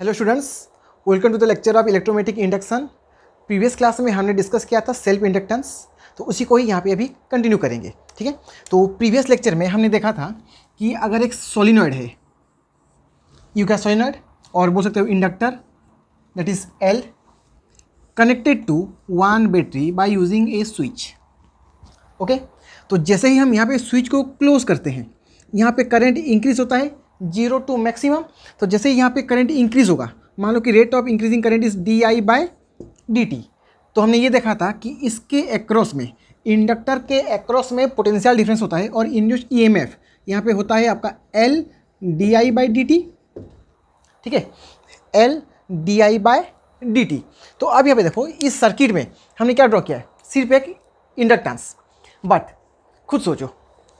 Hello students welcome to the lecture of electromagnetic induction previous class में हमने discuss किया था सेल्फ इंडक्टेंस तो उसी को ही यहाँ पे अभी कंटिन्यू करेंगे ठीक है तो प्रीवियस लेक्चर में हमने देखा था कि अगर एक सोलिनॉयड है यू क्या सोलिनॉइड और बोल सकते हो inductor that is L connected to one battery by using a switch okay तो जैसे ही हम यहाँ पर स्विच को क्लोज करते हैं यहाँ पर करेंट इंक्रीज होता है जीरो टू मैक्सिमम तो जैसे यहाँ पे करंट इंक्रीज होगा मान लो कि rate of increasing current is D I by D T तो हमने ये देखा था कि इसके एक्रॉस में इंडक्टर के एक्रॉस में पोटेंशियल डिफरेंस होता है और इंड्यूस ई एम एफ यहाँ पर होता है आपका L D I by D T ठीक है L D I by D T तो अब यहाँ पे देखो इस सर्किट में हमने क्या ड्रॉ किया है सिर्फ एक इंडक्टेंस बट खुद सोचो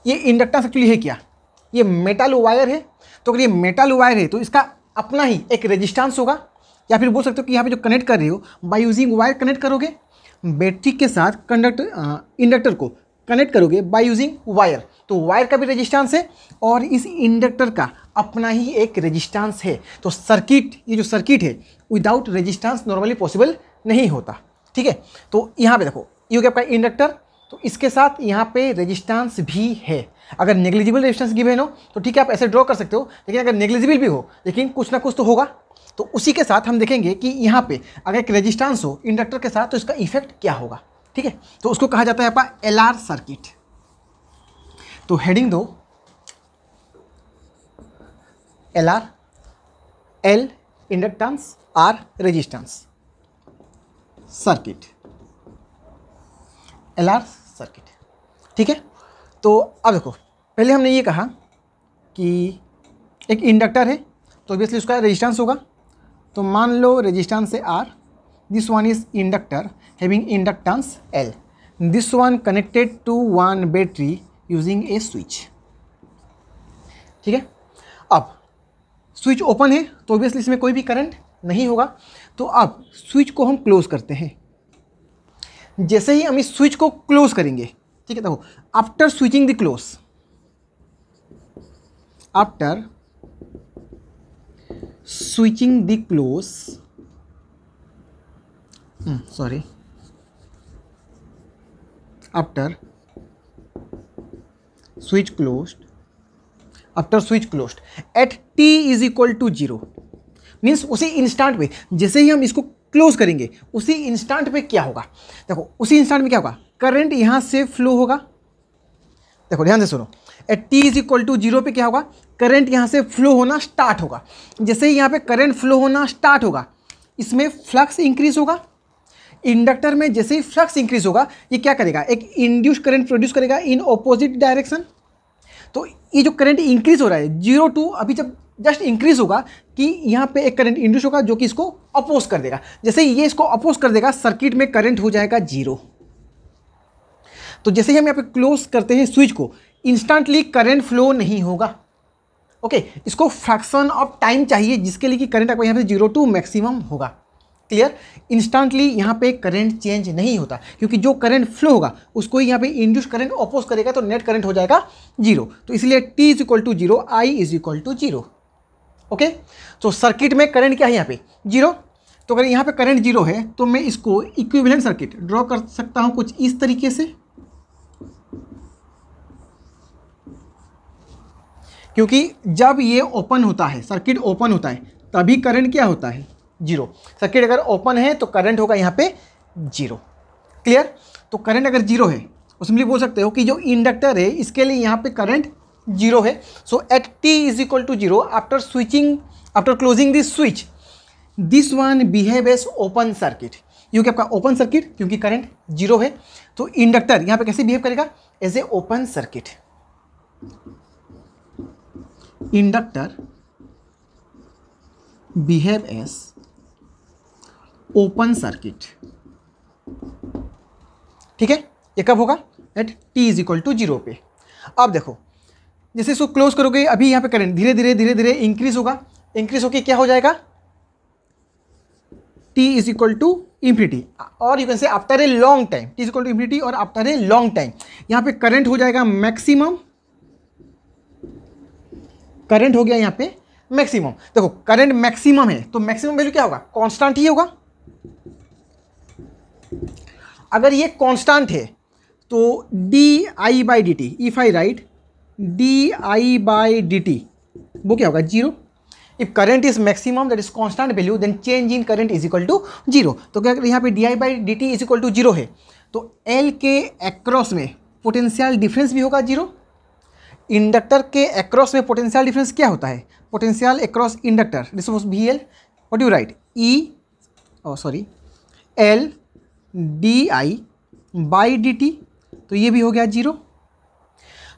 ये इंडक्टेंस एक्चुअली है क्या ये मेटल वायर है तो अगर ये मेटल वायर है तो इसका अपना ही एक रेजिस्टेंस होगा या फिर बोल सकते हो कि यहाँ पे जो कनेक्ट कर रहे हो बाय यूजिंग वायर कनेक्ट करोगे बैटरी के साथ कंडक्टर इंडक्टर को कनेक्ट करोगे बाय यूजिंग वायर तो वायर का भी रेजिस्टेंस है और इस इंडक्टर का अपना ही एक रेजिस्टेंस है तो सर्किट ये जो सर्किट है विदाउट रेजिस्टेंस नॉर्मली पॉसिबल नहीं होता ठीक है तो यहाँ पे देखो ये हो गया आपका इंडक्टर तो इसके साथ यहाँ पे रेजिस्टेंस भी है अगर नेग्लिजिबल रेजिस्टेंस गिवेन हो तो ठीक है आप ऐसे ड्रॉ कर सकते हो लेकिन अगर नेग्लिजिबल भी हो लेकिन कुछ ना कुछ तो होगा तो उसी के साथ हम देखेंगे कि यहाँ पे अगर एक रेजिस्टेंस हो इंडक्टर के साथ तो इसका इफेक्ट क्या होगा ठीक है तो उसको कहा जाता है आपका एल सर्किट तो हेडिंग दो L R L inductance R resistance circuit L R circuit ठीक है तो अब देखो पहले हमने ये कहा कि एक इंडक्टर है तो ऑब्वियसली उसका रेजिस्टेंस होगा तो मान लो रेजिस्टेंस है R this one is inductor having inductance L this one connected to one battery using a switch ठीक है अब स्विच ओपन है तो ऑब्वियसली इसमें कोई भी करंट नहीं होगा तो अब स्विच को हम क्लोज करते हैं जैसे ही हम इस स्विच को क्लोज करेंगे ठीक है देखो after switching the close after switching the close sorry after switch close after switch closed at T is equal to zero means उसी इंस्टांट पे जैसे ही हम इसको क्लोज करेंगे उसी इंस्टांट पे क्या होगा देखो उसी इंस्टांट में क्या होगा करंट यहाँ से फ्लो होगा देखो ध्यान से सुनो at T is equal to zero पे क्या होगा करंट यहाँ से फ्लो होना स्टार्ट होगा जैसे ही यहाँ पे करंट फ्लो होना स्टार्ट होगा इसमें फ्लक्स इंक्रीज होगा इंडक्टर में जैसे ही फ्लक्स इंक्रीज होगा ये क्या करेगा एक इंड्यूस करंट प्रोड्यूस करेगा इन ऑपोजिट डायरेक्शन तो ये जो करंट इंक्रीज हो रहा है जीरो टू अभी जब जस्ट इंक्रीज होगा कि यहाँ पे एक करंट इंड्यूस होगा जो कि इसको अपोज कर देगा जैसे ये इसको अपोज कर देगा सर्किट में करंट हो जाएगा जीरो तो जैसे ही हम यहाँ पे क्लोज करते हैं स्विच को इंस्टेंटली करंट फ्लो नहीं होगा ओके okay, इसको फ्रैक्शन ऑफ टाइम चाहिए जिसके लिए कि करंट आपको यहाँ पे जीरो टू मैक्सिमम होगा क्लियर इंस्टेंटली यहाँ पे करंट चेंज नहीं होता क्योंकि जो करंट फ्लो होगा उसको ही यहाँ पे इंड्यूस करंट अपोज करेगा तो नेट करंट हो जाएगा जीरो तो इसलिए T is equal to zero I is equal to zero okay तो सर्किट में करंट क्या है यहाँ पे जीरो तो अगर यहाँ पे करंट जीरो है तो मैं इसको इक्विवेलेंट सर्किट ड्रॉ कर सकता हूँ कुछ इस तरीके से क्योंकि जब ये ओपन होता है सर्किट ओपन होता है तभी करंट क्या होता है जीरो सर्किट अगर ओपन है तो करंट होगा यहाँ पे जीरो क्लियर तो करंट अगर जीरो है उसमें बोल सकते हो कि जो इंडक्टर है इसके लिए यहाँ पे करंट जीरो है so at T is equal to zero after switching after closing this switch this one behave as open circuit क्योंकि आपका ओपन सर्किट क्योंकि करंट जीरो है तो इंडक्टर यहाँ पे कैसे बिहेव करेगा as a open circuit inductor behave as open circuit ठीक है ये कब होगा at t is equal to zero पे अब देखो जैसे इसको क्लोज करोगे अभी यहां पे करंट धीरे धीरे धीरे धीरे इंक्रीज होगा इंक्रीज होके क्या हो जाएगा t is equal to infinity और you can say after a long time t is equal to infinity और आफ्टर ए लॉन्ग टाइम यहां पे करंट हो जाएगा मैक्सिमम करंट हो गया यहाँ पे मैक्सिमम देखो करंट मैक्सिमम है तो मैक्सिमम वैल्यू क्या होगा कांस्टेंट ही होगा अगर ये कांस्टेंट है तो D I by D T if I write D I by D T वो क्या होगा zero if current is maximum that is constant value then change in current is equal to zero तो क्या यहाँ पे D I by D T is equal to zero है तो L के एक्रॉस में पोटेंशियल डिफरेंस भी होगा जीरो इंडक्टर के अक्रॉस में पोटेंशियल डिफरेंस क्या होता है potential across inductor this was V L what you write E sorry L D I by D T तो ये भी हो गया जीरो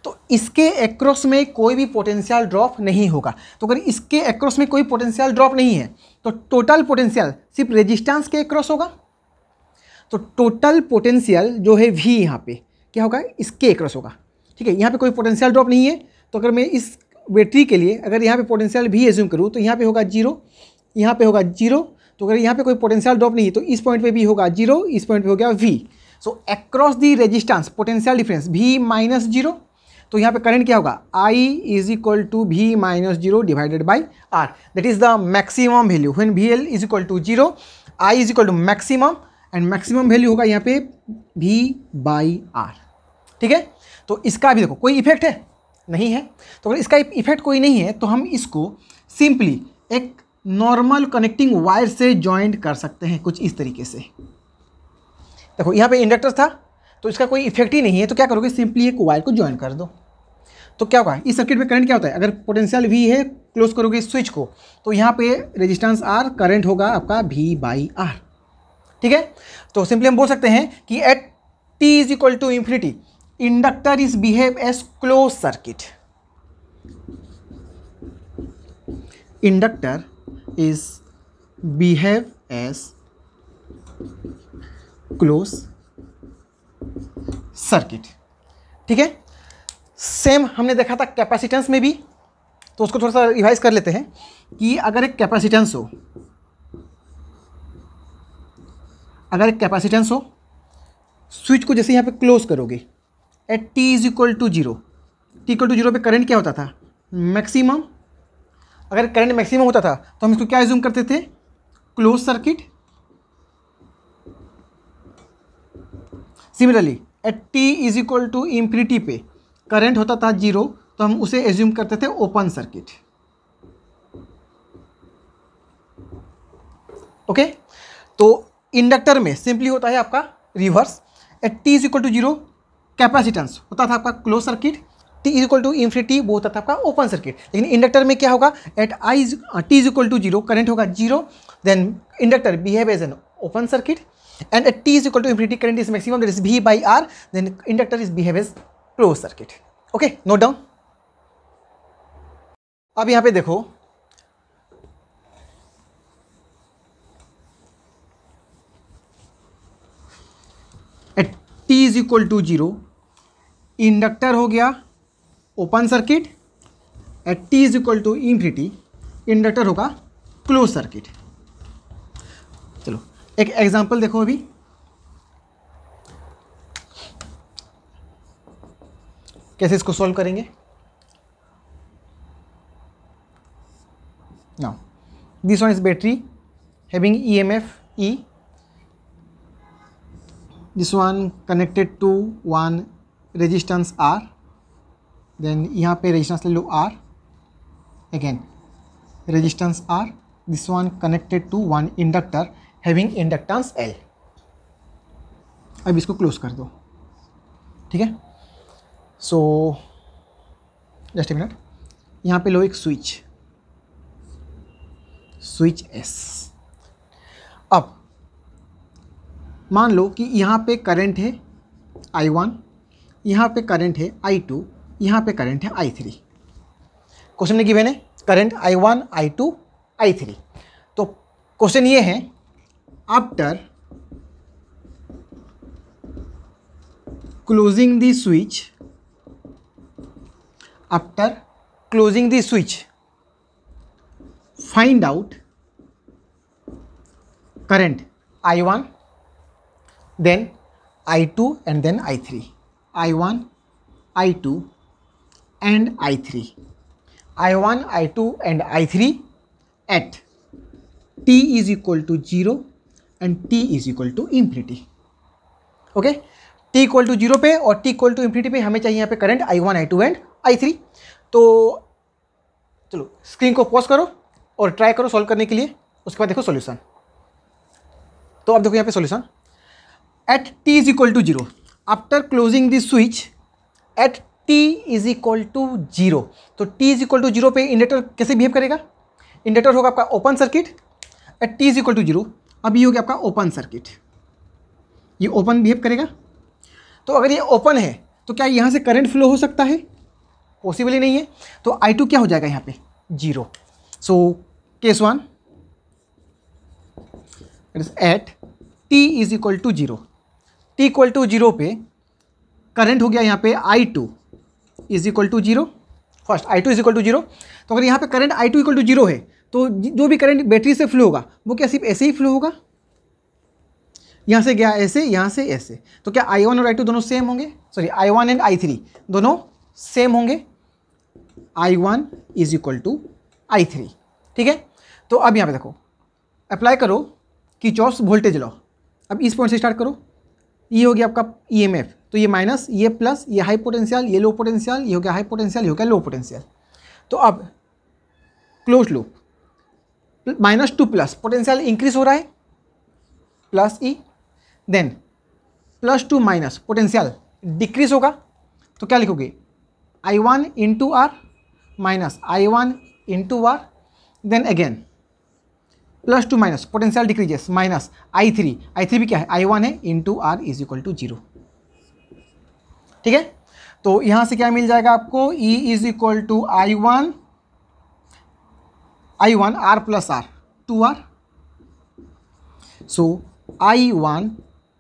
तो इसके एक्रॉस में कोई भी पोटेंशियल ड्रॉप नहीं होगा तो अगर इसके एक्रॉस में कोई पोटेंशियल ड्रॉप नहीं है तो टोटल पोटेंशियल सिर्फ रेजिस्टेंस के एक्रॉस होगा तो टोटल पोटेंशियल जो है वी यहाँ पे क्या होगा इसके एक्रॉस होगा ठीक है यहाँ पे कोई पोटेंशियल ड्रॉप नहीं है तो अगर मैं इस बैटरी के लिए अगर यहाँ पे पोटेंशियल भी एज्यूम करूँ तो यहाँ पे होगा जीरो यहाँ पे होगा जीरो तो अगर यहाँ पे कोई पोटेंशियल ड्रॉप नहीं है तो इस पॉइंट पे भी होगा जीरो इस पॉइंट पे हो गया V so across the resistance potential difference V minus zero तो यहाँ पे करंट क्या होगा I is equal to V minus zero divided by R that is the maximum value when V L is equal to zero I is equal to maximum and maximum value होगा यहाँ पे we by are ठीक है तो इसका भी देखो कोई इफेक्ट है नहीं है तो अगर इसका इफेक्ट कोई नहीं है तो हम इसको सिंपली एक नॉर्मल कनेक्टिंग वायर से ज्वाइंट कर सकते हैं कुछ इस तरीके से देखो यहाँ पे इंडक्टर था तो इसका कोई इफेक्ट ही नहीं है तो क्या करोगे सिंपली एक वायर को ज्वाइन कर दो तो क्या होगा इस सर्किट में करंट क्या होता है अगर पोटेंशियल वी है क्लोज करोगे स्विच को तो यहाँ पे रेजिस्टेंस आर करंट होगा आपका वी बाई आर ठीक है तो सिंपली हम बोल सकते हैं कि at T is equal to infinity inductor is behave as close circuit inductor is behave as close circuit ठीक है सेम हमने देखा था कैपेसिटेंस में भी तो उसको थोड़ा सा रिवाइज कर लेते हैं कि अगर एक कैपेसिटेंस हो अगर एक कैपेसिटेंस हो स्विच को जैसे यहाँ पे क्लोज करोगे at T is equal to zero T equal to zero पे करंट क्या होता था मैक्सिमम अगर करंट मैक्सिमम होता था तो हम इसको क्या एज्यूम करते थे close circuit similarly at T is equal to infinity पे करंट होता था जीरो तो हम उसे एज्यूम करते थे ओपन सर्किट ओके तो इंडक्टर में सिंपली होता है आपका reverse at T is equal to zero capacitance होता था आपका close circuit T is equal to infinity वो होता था आपका ओपन सर्किट लेकिन इंडक्टर में क्या होगा at I T is equal to zero current होगा zero then inductor behave as an open circuit and at t is equal to infinity current is maximum that is v by r then inductor is behave as close circuit okay note down अब यहाँ पे देखो T is equal to zero inductor हो गया open circuit at T is equal to infinity inductor होगा close circuit चलो एक example देखो अभी कैसे इसको सॉल्व करेंगे now this one is battery having E M F E this one connected to one resistance R then यहाँ पे रेजिस्टेंस ले लो R again resistance R this one connected to one inductor having inductance L अब इसको close कर दो ठीक है सो जस्ट ए मिनट यहाँ पे लो एक स्विच स्विच एस अब मान लो कि यहाँ पे करंट है आई वन यहाँ पे करंट है आई टू यहाँ पे करंट है आई थ्री क्वेश्चन में गिवेन है current I one I two I three तो क्वेश्चन ये है after closing the switch after closing the switch find out current I one then I2 and then I3. I1, I2 and I3. I1, I2 and I3 at t is equal to 0 and t is equal to infinity. Okay t equal to zero पे और t equal to infinity पे हमें चाहिए यहाँ पे current I one I two and I three तो चलो screen को पॉज करो और ट्राई करो सॉल्व करने के लिए उसके बाद देखो सॉल्यूशन तो अब देखो यहाँ पे solution at T is equal to zero after closing this switch at T is equal to zero तो T is equal to zero पे इंडेटर कैसे बिहेव करेगा इंडेटर होगा आपका open circuit at T is equal to zero अब ये हो गया आपका ओपन सर्किट ये ओपन बिहेव करेगा तो अगर ये ओपन है तो क्या यहाँ से करंट फ्लो हो सकता है पॉसिबल ही नहीं है तो आई टू क्या हो जाएगा यहाँ पे zero so case one it is at T is equal to zero T equal to zero पे करंट हो गया यहाँ पे I two is equal to zero first I two is equal to zero तो अगर यहाँ पे current I two equal to zero है तो जो भी करंट बैटरी से फ्लो होगा वो क्या सिर्फ ऐसे ही फ्लो होगा यहाँ से गया ऐसे यहाँ से ऐसे तो क्या आई वन और आई टू दोनों सेम होंगे sorry I one and I three दोनों सेम होंगे I one is equal to I three ठीक है तो अब यहाँ पे देखो अप्लाई करो कि चौस वोल्टेज लॉ अब इस पॉइंट से स्टार्ट करो ये हो गया आपका ई e तो ये माइनस ये प्लस ये हाई पोटेंशियल ये लो पोटेंशियल ये हो गया हाई पोटेंशियल ये हो गया लो पोटेंशियल तो अब close loop minus to plus potential increase हो रहा है plus E then plus to minus potential decrease होगा तो क्या लिखोगे I one into R minus I one into R then again plus to minus potential decreases minus I three I three भी क्या है आई वन है into R is equal to zero ठीक है तो यहां से क्या मिल जाएगा आपको E is equal to I one I one R plus R two R so I one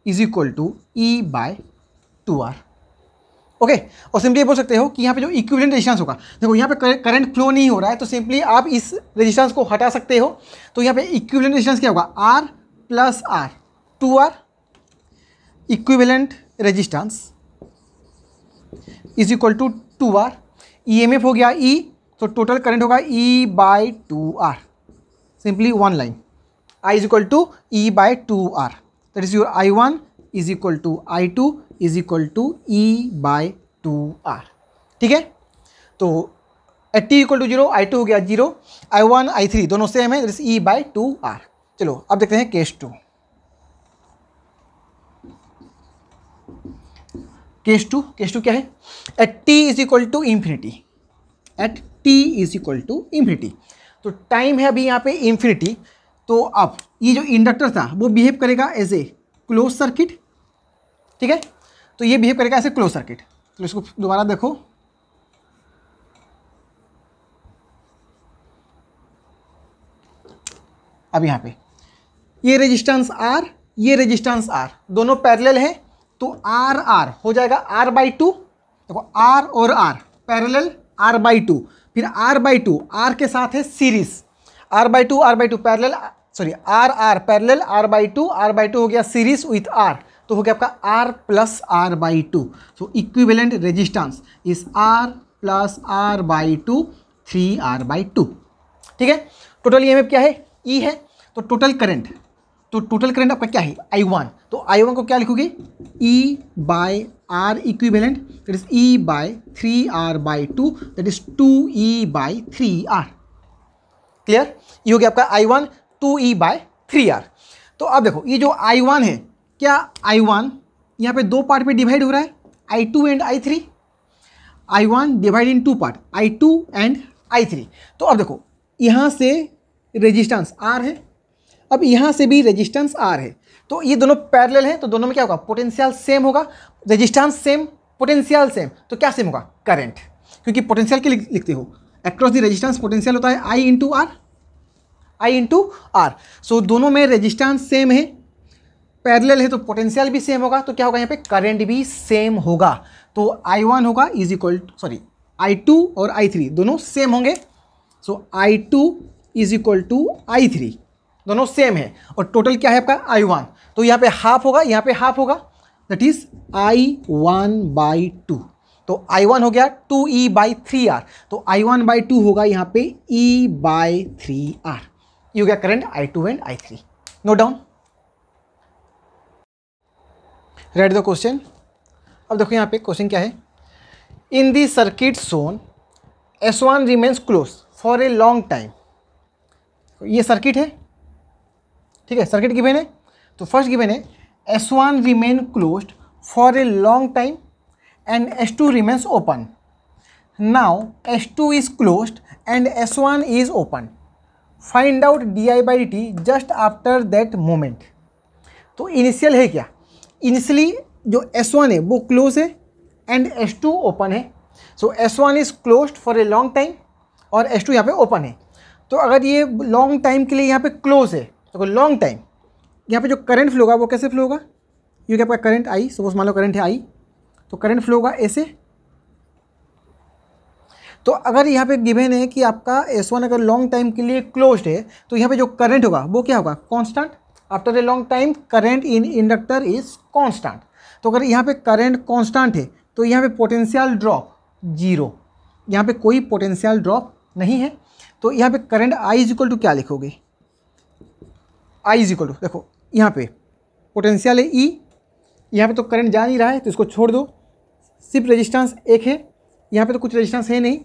is equal to E by two R okay और सिंपली बोल सकते हो कि यहाँ पे जो इक्विवेलेंट रेजिस्टेंस होगा देखो यहाँ पे करंट फ्लो नहीं हो रहा है तो सिंपली आप इस रेजिस्टेंस को हटा सकते हो तो यहाँ पे इक्विवेलेंट रेजिस्टेंस क्या होगा R plus R two R equivalent resistance is equal to two R E M F हो गया ई e, तो टोटल करंट होगा E by two R simply one line I is equal to E by two R that is your I one is equal to I two is equal to E by two R ठीक है तो at T equal to zero I two हो गया zero I one I three दोनों same है E by two R चलो अब देखते हैं case two case two case two क्या है at T is equal to infinity at T is equal to infinity तो टाइम है अभी यहां पे इंफिनिटी तो अब ये जो इंडक्टर था वो बिहेव करेगा एज ए क्लोज सर्किट ठीक है तो ये बिहेव करेगा ऐसे क्लोज सर्किट तो इसको दोबारा देखो अब यहाँ पे ये रेजिस्टेंस आर ये रेजिस्टेंस आर दोनों पैरेलल है तो आर आर हो जाएगा आर बाई टू देखो आर और R parallel R by two फिर आर बाई टू आर के साथ है series R by two R by two parallel sorry R R parallel R by two R by two हो गया series with R तो हो गया आपका R plus R by two so equivalent resistance is R plus R by two three R by two ठीक है total ई क्या है ई e है तो टोटल करंट तो टोटल करंट आपका क्या है आई वन तो आई वन को क्या लिखोगे E by R equivalent that is E by three R by two that is two E by three R clear ये हो गया आपका I one two E by three R तो अब देखो ये जो आई वन है क्या आई वन यहाँ पर दो पार्ट में डिवाइड हो रहा है I two and I three I one divide in two part I two and I three तो अब देखो यहाँ से रेजिस्टेंस आर है अब यहाँ से भी रेजिस्टेंस आर है तो ये दोनों पैरेलल हैं तो दोनों में क्या होगा पोटेंशियल सेम होगा रेजिस्टेंस सेम पोटेंशियल सेम तो क्या सेम होगा करंट क्योंकि पोटेंशियल के लिख, लिखते हो एक्रॉस द रेजिस्टेंस पोटेंशियल होता है I into R I into R so दोनों में रेजिस्टेंस सेम है पैरेलल है तो पोटेंशियल भी सेम होगा तो क्या होगा यहाँ पे करंट भी सेम होगा तो आई वन होगा is equal sorry I two और आई थ्री दोनों सेम होंगे so I two is equal to I three दोनों सेम है और टोटल क्या है आपका आई वन तो यहाँ पे हाफ होगा यहाँ पे हाफ होगा that is I one by two तो आई वन हो गया two E by three R तो आई वन बाई टू होगा यहाँ पे ई बाई थ्री आर ये हो गया current I two and I three no down read the question अब देखो यहाँ पे क्वेश्चन क्या है in the circuit shown S one remains close for a long time ये सर्किट है ठीक है सर्किट गिवेन है तो फर्स्ट गिवेन है S one remain close for a long time and S two remains open now S two is close and S one is open find out d I by D t just after that moment तो initial है क्या initially जो S one है वो close है and S two open है so S one is close for a long time और S two यहाँ पर ओपन है तो अगर ये लॉन्ग टाइम के लिए यहाँ पे क्लोज है तो लॉन्ग टाइम यहाँ पे जो करंट फ्लो होगा वो कैसे फ्लो होगा क्योंकि आपका करंट आई सपोज मान लो करंट है आई तो करंट फ्लो होगा ऐसे तो अगर यहाँ पे गिवेन है कि आपका एस वन अगर लॉन्ग टाइम के लिए क्लोज्ड है तो यहाँ पे जो करंट होगा वो क्या होगा constant after a long time current in inductor is constant तो अगर यहाँ पे करेंट कॉन्स्टांट है तो यहाँ पे पोटेंशियल ड्रॉप जीरो यहाँ पे कोई पोटेंशियल ड्रॉप नहीं है तो यहाँ पे current I is equal to क्या लिखोगे आई इज इक्वल टू देखो यहाँ पे पोटेंशियल है ई e, यहाँ पे तो करंट जा नहीं रहा है तो इसको छोड़ दो सिर्फ रेजिस्टेंस एक है यहाँ पे तो कुछ रेजिस्टेंस है नहीं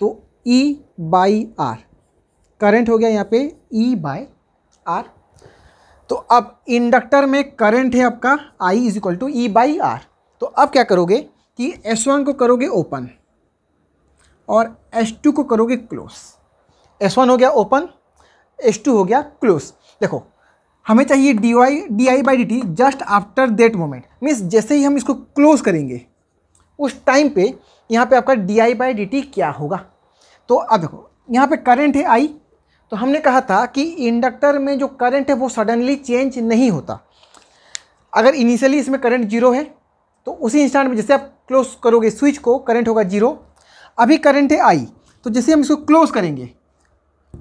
तो ई बाई आर करेंट हो गया यहाँ पे ई बाई आर तो अब इंडक्टर में करंट है आपका I is equal to E by R तो अब क्या करोगे कि एस वन को करोगे ओपन और एस टू को करोगे क्लोज एस वन हो गया ओपन एस टू हो गया क्लोज देखो हमें चाहिए d y d I by D t just after that moment means जैसे ही हम इसको क्लोज करेंगे उस टाइम पे यहाँ पे आपका d I by D t क्या होगा तो अब देखो यहाँ पे करंट है आई तो हमने कहा था कि इंडक्टर में जो करंट है वो सडनली चेंज नहीं होता अगर इनिशियली इसमें करंट जीरो है तो उसी इंस्टेंट में जैसे आप क्लोज करोगे स्विच को करंट होगा जीरो अभी करंट है आई तो जैसे हम इसको क्लोज करेंगे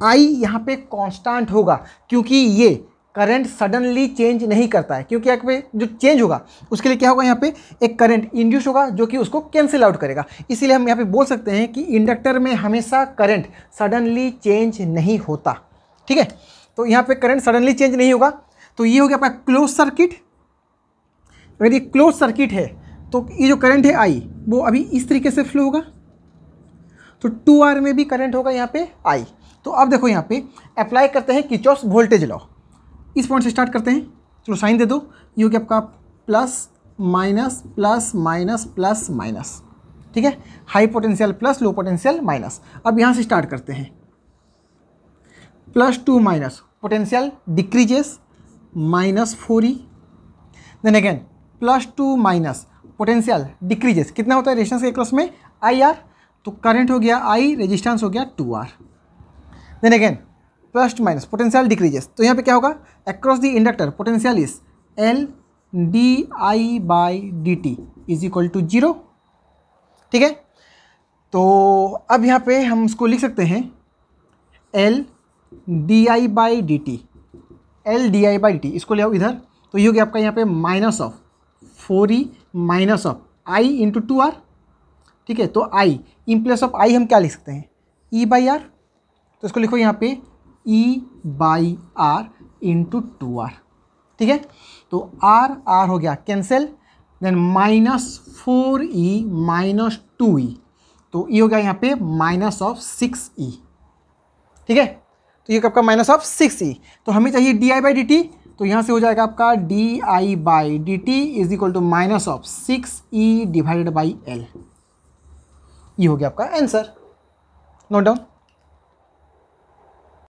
आई यहाँ पे कांस्टेंट होगा क्योंकि ये करंट सडनली चेंज नहीं करता है क्योंकि यहाँ पे जो चेंज होगा उसके लिए क्या होगा यहाँ पे एक करंट इंड्यूस होगा जो कि उसको कैंसिल आउट करेगा इसीलिए हम यहाँ पे बोल सकते हैं कि इंडक्टर में हमेशा करंट सडनली चेंज नहीं होता ठीक है तो यहाँ पे करंट सडनली चेंज नहीं होगा तो ये हो गया आपका क्लोज सर्किट अगर ये क्लोज सर्किट है तो ये जो करंट है आई वो अभी इस तरीके से फ्लो होगा तो टू आर में भी करंट होगा यहाँ पे आई तो अब देखो यहाँ पे अप्लाई करते हैं किचॉस वोल्टेज लॉ इस पॉइंट से स्टार्ट करते हैं चलो साइन दे दो ये हो गया आपका plus minus plus minus plus minus ठीक है high potential plus low potential minus अब यहाँ से स्टार्ट करते हैं plus to minus potential decreases minus four E then again plus to minus potential decreases कितना होता है रेजिस्टेंस के क्रॉस में आई आर तो करंट हो गया आई रेजिस्टेंस हो गया two R then again plus minus potential decreases तो यहाँ पे क्या होगा across the inductor potential is L D I by D T is equal to zero ठीक है तो अब यहाँ पे हम उसको लिख सकते हैं L D I by D t L D I by D t इसको ले आओ इधर तो ये हो गया आपका यहाँ पे minus of four E minus of I into two R ठीक है तो आई इन प्लेस ऑफ आई हम क्या लिख सकते हैं ई बाई आर तो इसको लिखो यहाँ पे E by R into two R ठीक है तो आर आर हो गया cancel then minus four E minus two E तो ई e हो गया यहाँ पे माइनस ऑफ सिक्स ई ठीक है तो ये आपका माइनस ऑफ सिक्स ई तो हमें चाहिए d I by D T तो यहाँ से हो जाएगा आपका d I by D T is equal to minus of six E divided by L ये हो गया आपका आंसर नोट डाउन